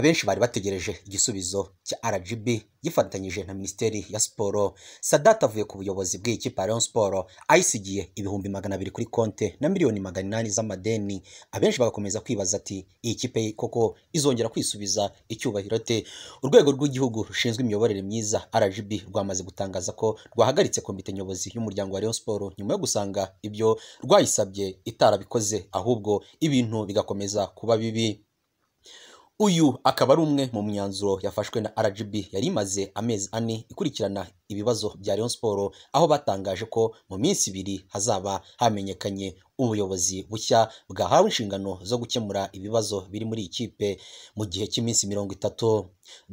benshi bari bategereje igisubizo cya RGB gifatanyije na minisiteri ya siporo Sadat avuye ku buyobozi bw'iyi kipe ya Rayon Sports ayisigiye ibihumbi magana abiri kuri konte na miliyoni magana inani z'amadeni abenshi bagakomeza kwibaza ati iyi kipe koko izongera kwisubiza icyubahiro te urwego rw'igihugu rushinzwe imiyoborere myiza RGB rwamaze gutangaza ko rwahagaritse komite nyobozi y'umuryango wa Rayon Sports nyuma yo gusanga ibyo rwayisabye itarabikoze ahubwo ibintu bigakomeza kuba bibi uyu akaba ari umwe mu myanzuro yafashwe na RGB yari imaze amezi ane ikurikirana ibibazo bya Rayon Sport aho batangaje ko mu minsi ibiri hazaba hamenyekanye ubuyobozi bushya bwahawe inshingano zo gukemura ibibazo biri muri iyi kipe mu gihe cy'iminsi mirongo itatu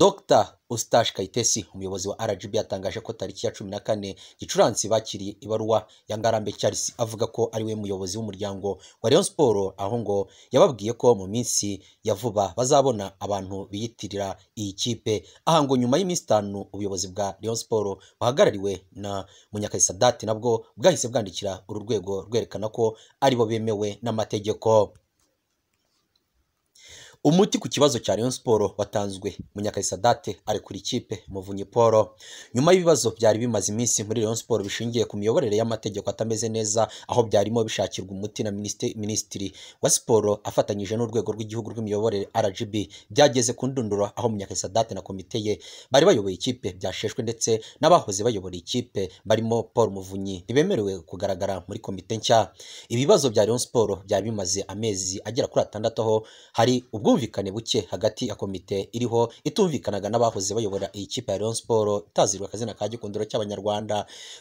Dr Eustache Kayitesi umuyobozi wa RGB yatangaje ko tariki ya cumi na kane Gicuranzi bakiriye ibaruwa ya Ngarambe Charles avuga ko ari we muyobozi w'umuryango wa Rayon Sports aho ngo yababwiye ko mu minsi ya vuba bazabona abantu biyitirira iyi kipe aha ngo nyuma y'iminsi itanu ubuyobozi bwa Rayon Sports buhagarariwe na Munyakazi Sadati nabwo bwahise bwandikira uru rwego rwerekana ko aribo bemewe n'amategeko umuti ku kibazo cya Rayon Sport watanzwe Munyakaisa Date ari kuri ikipe Muvunyi Paul nyuma y'ibibazo byari bimaze iminsi muri Rayon Sport bishingiye ku miyoborere y'amategeko atameze neza aho byarimo bishakirwa umuti na Minisitiri wa Siporo afatanyije n'urwego rw'igihugu rw'imiyoborere RGB byageze ku ndunduro aho Munyakaisa Date na komite ye bari bayoboye ikipe byasheshwe ndetse n'abahoze bayobora ikipe barimo Paul Muvunyi ntibemerewe kugaragara muri komite nshya ibibazo bya Rayon Sport byari bimaze amezi agera kuri atandatu aho hari ubwo ubwumvikane buke hagati ya komite iriho itumvikanaga n'abahoze bayobora iyi kipe ya Rayon Sports itazirwa akazina ka gikundiro cy'abanyarwanda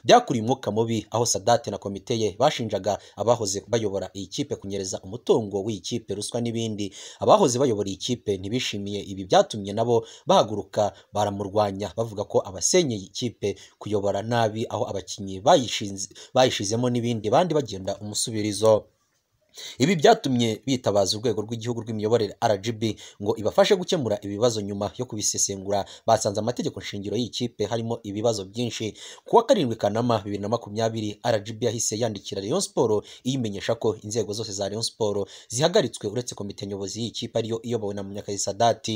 byakuriye umwuka mubi aho Sadate na komite ye bashinjaga abahoze bayobora iyi kipe kunyereza umutungo w'iyi kipe ruswa n'ibindi abahoze bayobora iyi kipe ntibishimiye ibi byatumye nabo bahaguruka baramurwanya bavuga ko abasenyeye ikipe kuyobora nabi aho abakinnyi bayishizemo n'ibindi bandi bagenda umusubirizo ibi byatumye bitabaza urwego rw'igihugu rw'imiyoborere rgb ngo ibafashe gukemura ibibazo nyuma yo kubisesengura basanze amategeko shingiro y'ikipe harimo ibibazo byinshi ku wa karindwi kanama bibiri na makumyabiri rgb yahise yandikira rayon siporo iyimenyesha ko inzego zose za rayon siporo zihagaritswe uretse komite nyobozi y'ikipe ariyo iyobowe na munyakazi sadati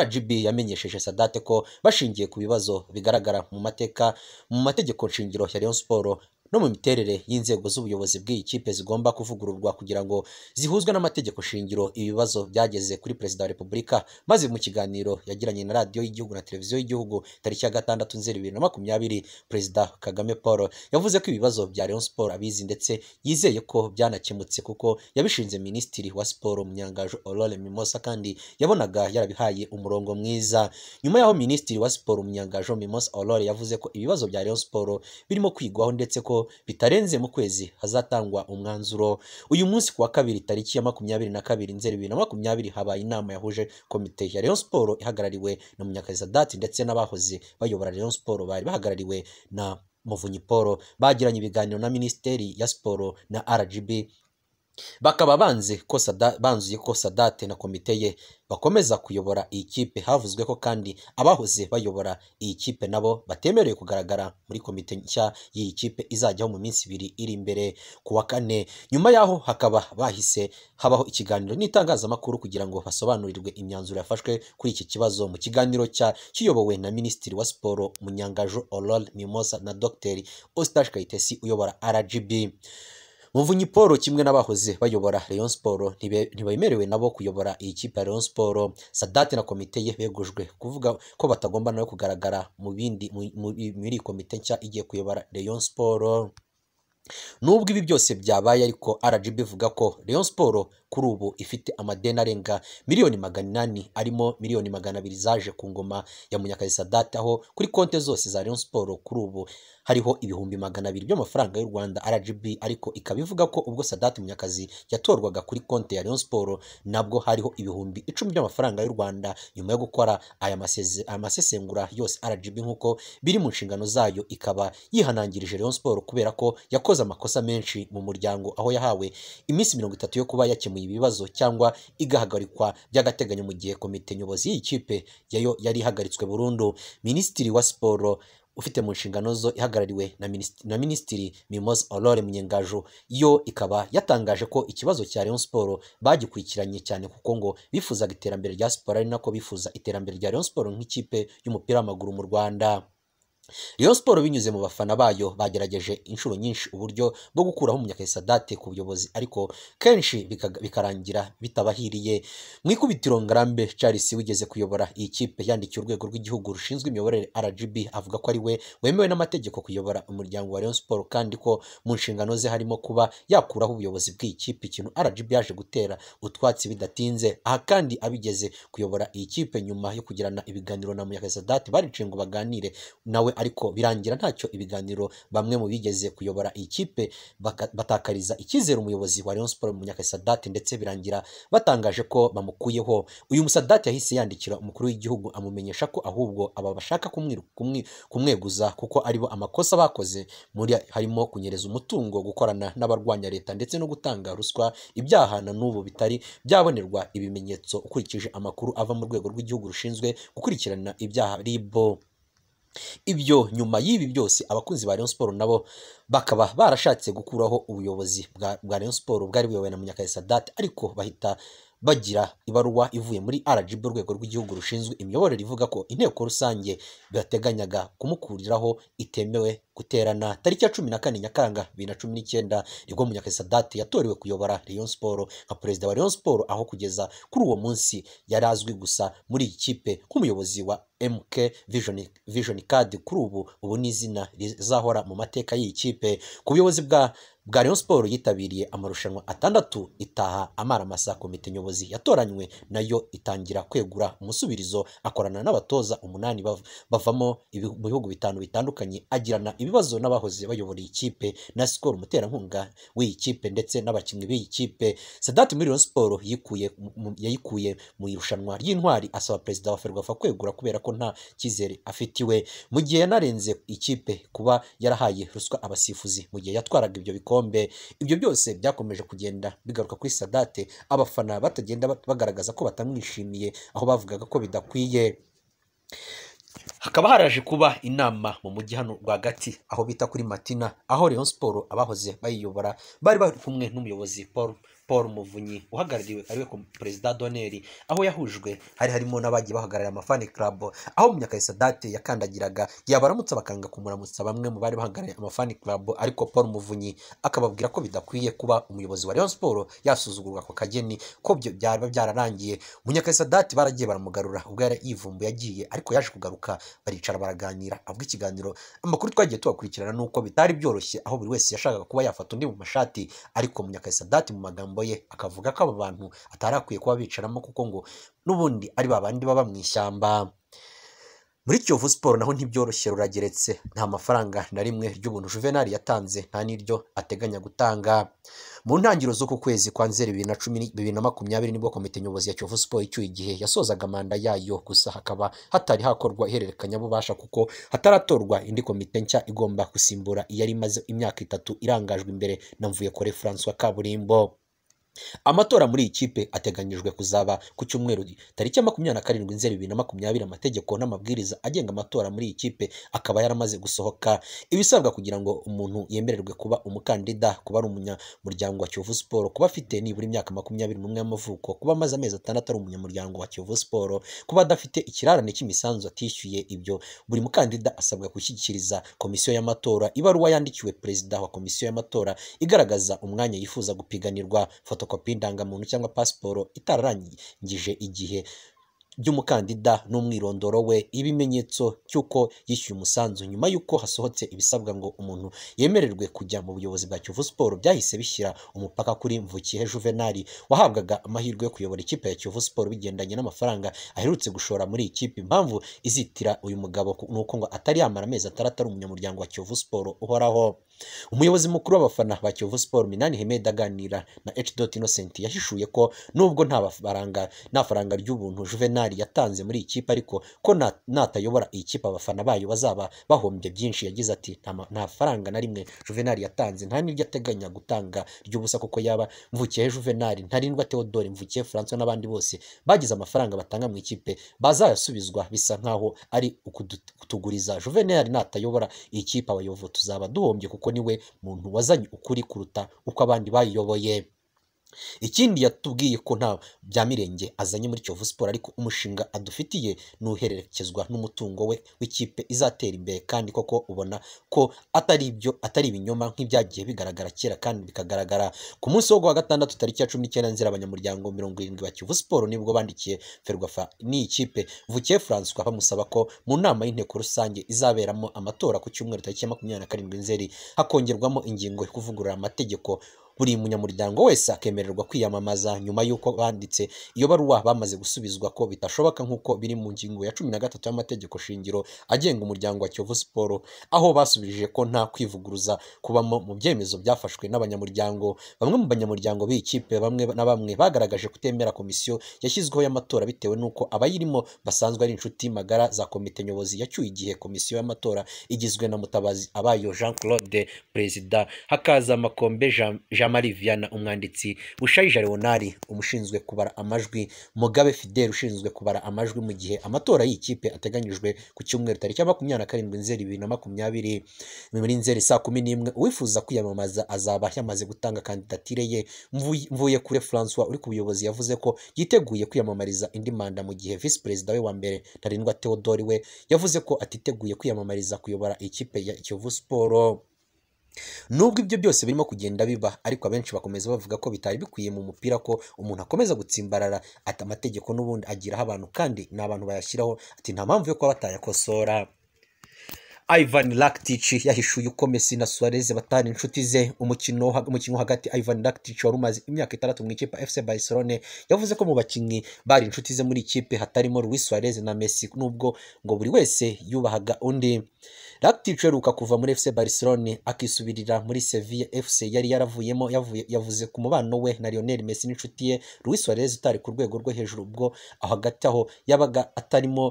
rgb yamenyesheje sadate ko bashingiye ku bibazo bigaragara mu mateka mu mategeko shingiro ya rayon siporo no mu miterere y'inzego z'ubuyobozi bw'iyi kipe zigomba kuvugururwa kugira ngo zihuzwe n'amategeko shingiro ibibazo byageze kuri perezida wa repubulika maze mu kiganiro yagiranye na radiyo y'igihugu na televiziyo y'igihugu tariki ya gatandatu nzeri bibiri na makumyabiri perezida kagame paul yavuze ko ibibazo bya leon sport abizi ndetse yizeye ko byanakemutse kuko yabishinze minisitiri wa siporo munyangaje aurore mimosa kandi yabonaga yarabihaye umurongo mwiza nyuma yaho minisitiri wa siporo munyangaje mimosa aurore yavuze ko ibibazo bya leon sport birimo kwigwaho ndetse ko bitarenze mu kwezi hazatangwa umwanzuro uyu munsi ku wa kabiri tariki ya makumyabiri na kabiri nzeri bibiri na makumyabiri habaye inama yahuje komite ya Rayon Sport ihagarariwe na Munyakazi Dati ndetse n'abahoze bayobora Rayon Sport bari bahagarariwe na muvunyi paul bagiranye ibiganiro na minisiteri ya siporo na rgb bakaba banze banzuye ko sadate na komite ye bakomeza kuyobora iyi kipe havuzwe ko kandi abahoze bayobora iyi kipe nabo batemerewe kugaragara muri komite nshya y'iyi kipe izajyaho mu minsi ibiri iri imbere ku wa kane nyuma yaho hakaba bahise habaho ikiganiro n'itangazamakuru kugira ngo basobanurirwe imyanzuro yafashwe kuri iki kibazo mu kiganiro cya kiyobowe na minisitiri wa siporo munyangajo orol mimosa na Dr ositashi kayitesi uyobora rgb muvunyi paul kimwe n'abahoze bayobora rayon siporo ntibemerewe nabo kuyobora iyi kipe ya rayon siporo sadati na komite ye begujwe kuvuga ko batagomba nawe kugaragara mu bindi muri komite nshya igiye kuyobora leon siporo nubwo ibi byose byabaye ariko rgb ivuga ko leon siporo kuri ubu ifite amadeni arenga miliyoni magana inani arimo miliyoni magana abiri zaje ku ngoma ya Munyakazi Sadat aho kuri konti zose za Rayon Sports kuri ubu hariho ibihumbi magana abiri by'amafaranga y'u Rwanda RGB ariko ikaba ivuga ko ubwo Sadat Munyakazi yatorwaga kuri konti ya Rayon Sports nabwo hariho ibihumbi icumi by'amafaranga y'u Rwanda nyuma yo gukora aya masesengura yose RGB nk'uko biri mu nshingano zayo ikaba yihanangirije Rayon Sports kubera ko yakoze amakosa menshi mu muryango aho yahawe iminsi mirongo itatu yo kuba yakemuye ibibazo cyangwa igahagarikwa by'agateganyo mu gihe komite nyobozi y'ikipe yayo yari ihagaritswe burundu minisitiri wa siporo ufite mu nshingano zo ihagarariwe na minisitiri mimoze aurore munyengaju yo ikaba yatangaje ko ikibazo cya Rayon siporo bagikurikiranye cyane kuko ngo bifuzaga iterambere rya siporo ari nako bifuza iterambere rya Rayon siporo nk'ikipe y'umupira w'amaguru mu rwanda Rayon Sports binyuze mu bafana bayo bagerageje inshuro nyinshi uburyo bwo gukuraho date ku buyobozi ariko kenshi bikarangira bitabahiriye mu ikubitiro Ngarambe Charles wigeze kuyobora iyi kipe yandikiye urwego rw'igihugu rushinzwe imiyoborere RGB avuga ko ari we wemewe n'amategeko kuyobora umuryango wa Rayon Sports kandi ko mu nshingano ze harimo kuba yakuraho ubuyobozi bw'iyi kipe ikintu RGB yaje gutera utwatsi bidatinze aha kandi abigeze kuyobora iyi kipe nyuma yo kugirana ibiganiro na Munyakayisadate bariciye ngo baganire nawe ariko birangira ntacyo ibiganiro bamwe mu bigeze kuyobora iyi kipe batakariza icyizere umuyobozi wa Rayon Sports Munyakazi Sadate ndetse birangira batangaje ko bamukuyeho uyu musadati yahise yandikira umukuru w'igihugu amumenyesha ko ahubwo aba bashaka kumweguza kuko aribo amakosa bakoze muri harimo kunyereza umutungo gukorana n'abarwanya leta ndetse no gutanga ruswa ibyaha na n'ubu bitari byabonerwa ibimenyetso ukurikije amakuru ava mu rwego rw'igihugu rushinzwe gukurikirana ibyaha ribo ibyo nyuma y'ibi byose abakunzi ba Rayon Sports nabo bakaba barashatse gukuraho ubuyobozi bwa Rayon Sports bwari buyobowe na Munyakayi Sadat ariko bahita bagira ibaruwa ivuye muri RGB urwego rw'igihugu rushinzwe imiyoborere ivuga ko inteko rusange bateganyaga kumukuriraho itemewe guterana tariki ya cumi na kane nyakanga bibiri na cumi n'icyenda nibwo Munyakayi Sadat yatorewe kuyobora Rayon Sports nka perezida wa Rayon Sports aho kugeza kuri uwo munsi yari azwi gusa muri iyi kipe nk'umuyobozi wa mk vision card kuri ubu ubu ni izina rizahora mu mateka y'iyi kipe ku buyobozi bwa bwa Rayon Sports yitabiriye amarushanwa atandatu itaha amara amaramasa komite nyobozi yatoranywe nayo itangira kwegura umusubirizo akorana n'abatoza umunani bavamo mu bihugu bitanu bitandukanye agirana ibibazo n'abahoze iyi ikipe na sikoro umuterankunga w'iyi kipe ndetse n'abakinnyi b'iyi kipe Sadat muri Rayon Sports yikuye yayikuye mu irushanwa ry'intwari asaba perezida wa Ferwafa kwegura kubera ko ko nta cyizere afitiwe mu gihe yanarenze ikipe kuba yarahaye ruswa abasifuzi mu gihe yatwaraga ibyo bikombe ibyo byose byakomeje kugenda bigaruka kuri sadate abafana batagenda bagaragaza ko batamwishimiye aho bavugaga ko bidakwiye hakaba haraje kuba inama mu mujyi hano rwagati aho bita kuri matina aho Rayon Sport abahoze bayiyobora bari bari kumwe n'umuyobozi paul paul muvunyi uhagarariwe ariwe perezida doneri aho yahujwe hari harimo n'abagiye bahagarariye amafani club aho munyakayi sadate yakandagiraga yabaramutsa bakanga kumuramutsa bamwe mu bari bahagarariye amafani club ariko paul muvunyi akababwira ko bidakwiye kuba umuyobozi wa rayon sport yasuzugurwa ku kageni ko byo byaba byararangiye munyakayi sadate baragiye baramugarura ubwo yari yivumbuye yagiye ariko yaje kugaruka baricara baraganira avuga ikiganiro amakuru twagiye tubakurikirana ni uko bitari byoroshye aho buri wese yashakaga kuba yafata undi mu mashati ariko munyakayi mu magambo amagambo ye akavuga ko abo bantu atari akwiye kuba bicaramo kuko ngo n'ubundi ari babandi baba mu ishyamba muri kiyovu siporo naho ntibyoroshye rurageretse nta mafaranga na rimwe ry'ubuntu Juvenal yatanze nta n'iryo ateganya gutanga mu ntangiriro z'uku kwezi kwa nzeri bibiri na makumyabiri nibwo komite nyobozi ya kiyovu siporo icyuye igihe yasozaga manda yayo gusa hakaba hatari hakorwa ihererekanyabubasha kuko hataratorwa indi komite nshya igomba gusimbura iyari imaze imyaka itatu irangajwe imbere na mvuye kure francois kaburimbo Amatora muri iyi kipe ateganyijwe kuzaba ku cyumweru tariki makumyabiri na karindwi nzeri bibiri na makumyabiri, amategeko n'amabwiriza agenga amatora muri iyi kipe akaba yaramaze gusohoka. Ibisabwa kugira ngo umuntu yemererwe kuba umukandida, kuba ari umunyamuryango wa Kiyovu Sport, kuba afite nibura imyaka makumyabiri n'umwe y'amavuko, kuba amaze amezi atandatu ari umunyamuryango wa Kiyovu Sport, kuba adafite ikirarane cy'imisanzu atishyuye. Ibyo buri mukandida asabwa gushyikiriza komisiyo y'amatora ibaruwa yandikiwe perezida wa komisiyo y'amatora igaragaza umwanya yifuza gupiganirwa. foto fotokopi y'indangamuntu cyangwa pasiporo itararangije igihe by'umukandida n'umwirondoro we ibimenyetso cy'uko yishyuye umusanzu nyuma y'uko hasohotse ibisabwa ngo umuntu yemererwe kujya mu buyobozi bwa Kiyovu Sport byahise bishyira umupaka kuri Mvukihe Juvenali wahabwaga amahirwe yo kuyobora ikipe ya Kiyovu Sport bigendanye n'amafaranga aherutse gushora muri iyi kipe impamvu izitira uyu mugabo nuko ngo atari yamara amezi atandatu umunyamuryango wa Kiyovu Sport uhoraho umuyobozi mukuru w'abafana ba Kiyovu Sport Minani Hemed aganira na H. Innocent yahishuye ko nubwo nta faranga nta faranga ry'ubuntu Juvenal Arsenal yatanze muri ikipe ariko ko natayobora iyi kipe abafana bayo bazaba bahombye byinshi yagize ati nta faranga na rimwe Juvenal yatanze nta n'iryo ateganya gutanga ry'ubusa kuko yaba mvukiye Juvenal ntarindwa Theodore mvukiye François n'abandi bose bagize amafaranga batanga mu ikipe bazayasubizwa bisa nkaho ari ukutuguriza Juvenal natayobora iyi kipe abayovu tuzaba duhombye kuko niwe muntu wazanye ukuri kuruta uko abandi bayiyoboye Ikindi yatubwiye ko nta bya mirenge azanye muri Kiyovu Sport ariko umushinga adufitiye ni uherekezwa n'umutungo we w'ikipe izatera imbere kandi koko ubona ko atari ibyo atari ibinyoma nk'ibyagiye bigaragara kera kandi bikagaragara ku munsi wo kuwa gatandatu tariki ya cumi n'icyenda nzira abanyamuryango mirongo irindwi ba Kiyovu Sport nibwo bandikiye Ferwafa n’ikipe kipe Vukiye Francois bamusaba ko mu nama y'inteko rusange izaberamo amatora ku cyumweru tariki ya makumyabiri na karindwi nzeri hakongerwamo ingingo yo kuvugurura amategeko buri munyamuryango wese akemererwa kwiyamamaza nyuma y'uko banditse iyo baruwa bamaze gusubizwa ko bitashoboka nk'uko biri mu ngingo ya cumi na gatatu y'amategeko shingiro agenga umuryango wa kiyovu siporo aho basubije ko nta kwivuguruza kubamo mu byemezo byafashwe n'abanyamuryango bamwe mu banyamuryango b'ikipe bamwe na bamwe bagaragaje kutemera komisiyo yashyizweho y'amatora bitewe n'uko abayirimo basanzwe ari inshuti magara za komite nyobozi yacyuye igihe komisiyo y'amatora igizwe na mutabazi abayo jean claude perezida hakaza makombe jean Jamari Viana umwanditsi Bushayija Leonard umushinzwe kubara amajwi Mugabe Fidel ushinzwe kubara amajwi mu gihe amatora y'ikipe ateganyijwe ku cyumweru tariki ya makumyabiri na karindwi nzeri bibiri na makumyabiri muri nzeri saa kumi n'imwe uwifuza kwiyamamaza azaba yamaze gutanga kandidatire ye mvuye kure Francois uri ku buyobozi yavuze ko yiteguye kwiyamamariza indi manda mu gihe visi perezida we wa mbere ntarindwa Theodore we yavuze ko atiteguye kwiyamamariza kuyobora ikipe ya Kiyovu Sport nubwo ibyo byose birimo kugenda biba ariko abenshi bakomeza bavuga ko bitari bikwiye mu mupira ko umuntu akomeza gutsimbarara ati amategeko n'ubundi agiraho abantu kandi ni abantu bayashyiraho ati nta mpamvu yo kuba batayakosora Ivan Rakitic yahishuye uko Messi na Suarez batari inshuti ze umukino umukino hagati Ivan Rakitic wari umaze imyaka itandatu mu ikipe FC Barcelone yavuze ko mu bakinnyi bari inshuti ze muri ikipe hatarimo Luis Suarez na Messi nubwo ngo buri wese yubahaga undi Rakitic uheruka kuva muri FC Barcelone akisubirira muri Sevilla FC yari yaravuyemo yavuze ku mubano we na Lionel Messi n'inshuti ye Luis Suarez utari ku rwego rwo hejuru ubwo aho hagati aho yabaga atarimo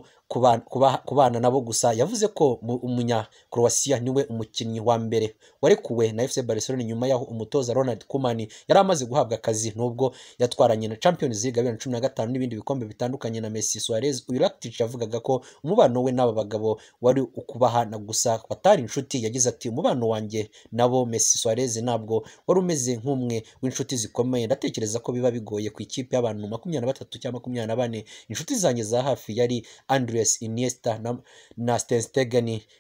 kubana nabo gusa yavuze ko umunya Croatia niwe umukinnyi wa mbere warekuwe na FC Barcelona nyuma yaho umutoza Ronald Koeman yari amaze guhabwa akazi nubwo yatwaranye na Champions League 2015 n'ibindi bikombe bitandukanye na Messi Suarez uyu Rakitic yavugaga ko umubano we n'aba bagabo wari ukubahana gusa batari inshuti yagize ati umubano wanjye nabo Messi Suarez ntabwo wari umeze nk'umwe w'inshuti zikomeye ndatekereza ko biba bigoye ku ikipe y'abantu makumyabiri na batatu cyangwa makumyabiri na bane inshuti zanjye za hafi yari Andre Andres Iniesta na, na Ter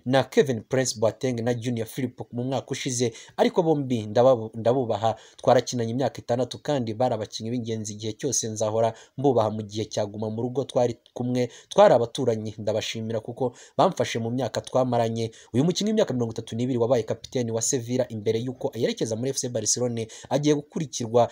na Kevin Prince Boateng na Junior Philip mu mwaka ushize ariko bombi ndabubaha twarakinanye imyaka itandatu kandi bari abakinnyi b'ingenzi igihe cyose nzahora mbubaha mu gihe cyaguma mu rugo twari kumwe twari abaturanyi ndabashimira kuko bamfashe mu myaka twamaranye uyu mukinnyi w'imyaka mirongo itatu n'ibiri wabaye kapiteni wa Sevilla imbere y'uko yerekeza muri FC Barcelone agiye gukurikirwa